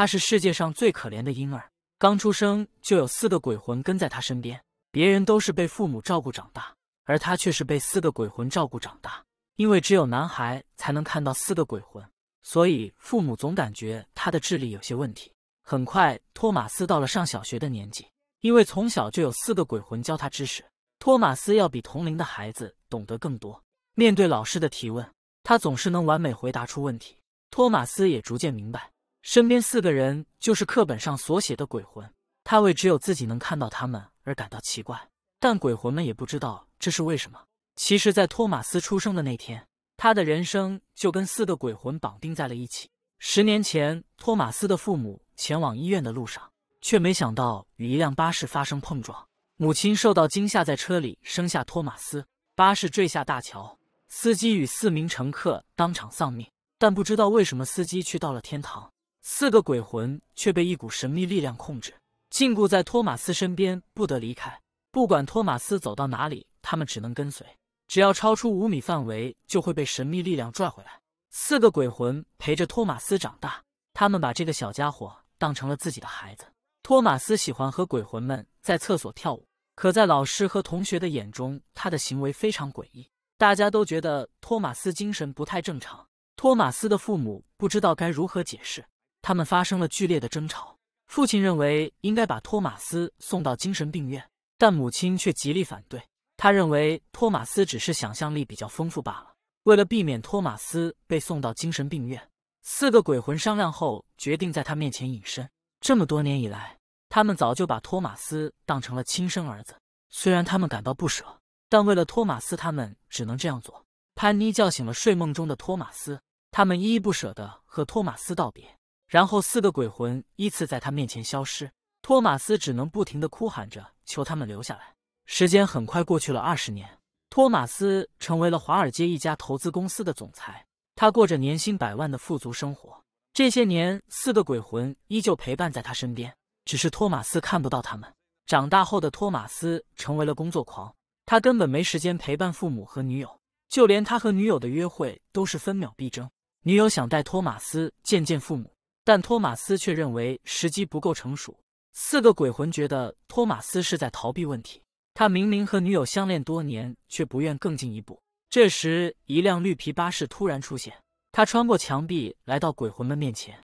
他是世界上最可怜的婴儿，刚出生就有四个鬼魂跟在他身边。别人都是被父母照顾长大，而他却是被四个鬼魂照顾长大。因为只有男孩才能看到四个鬼魂，所以父母总感觉他的智力有些问题。很快，托马斯到了上小学的年纪，因为从小就有四个鬼魂教他知识，托马斯要比同龄的孩子懂得更多。面对老师的提问，他总是能完美回答出问题。托马斯也逐渐明白。身边四个人就是课本上所写的鬼魂，他为只有自己能看到他们而感到奇怪，但鬼魂们也不知道这是为什么。其实，在托马斯出生的那天，他的人生就跟四个鬼魂绑定在了一起。十年前，托马斯的父母前往医院的路上，却没想到与一辆巴士发生碰撞，母亲受到惊吓，在车里生下托马斯。巴士坠下大桥，司机与四名乘客当场丧命，但不知道为什么司机却到了天堂。四个鬼魂却被一股神秘力量控制，禁锢在托马斯身边，不得离开。不管托马斯走到哪里，他们只能跟随。只要超出五米范围，就会被神秘力量拽回来。四个鬼魂陪着托马斯长大，他们把这个小家伙当成了自己的孩子。托马斯喜欢和鬼魂们在厕所跳舞，可在老师和同学的眼中，他的行为非常诡异。大家都觉得托马斯精神不太正常。托马斯的父母不知道该如何解释。他们发生了剧烈的争吵。父亲认为应该把托马斯送到精神病院，但母亲却极力反对。他认为托马斯只是想象力比较丰富罢了。为了避免托马斯被送到精神病院，四个鬼魂商量后决定在他面前隐身。这么多年以来，他们早就把托马斯当成了亲生儿子。虽然他们感到不舍，但为了托马斯，他们只能这样做。潘妮叫醒了睡梦中的托马斯，他们依依不舍的和托马斯道别。然后四个鬼魂依次在他面前消失，托马斯只能不停地哭喊着求他们留下来。时间很快过去了二十年，托马斯成为了华尔街一家投资公司的总裁，他过着年薪百万的富足生活。这些年，四个鬼魂依旧陪伴在他身边，只是托马斯看不到他们。长大后的托马斯成为了工作狂，他根本没时间陪伴父母和女友，就连他和女友的约会都是分秒必争。女友想带托马斯见见父母。但托马斯却认为时机不够成熟。四个鬼魂觉得托马斯是在逃避问题，他明明和女友相恋多年，却不愿更进一步。这时，一辆绿皮巴士突然出现，他穿过墙壁来到鬼魂们面前。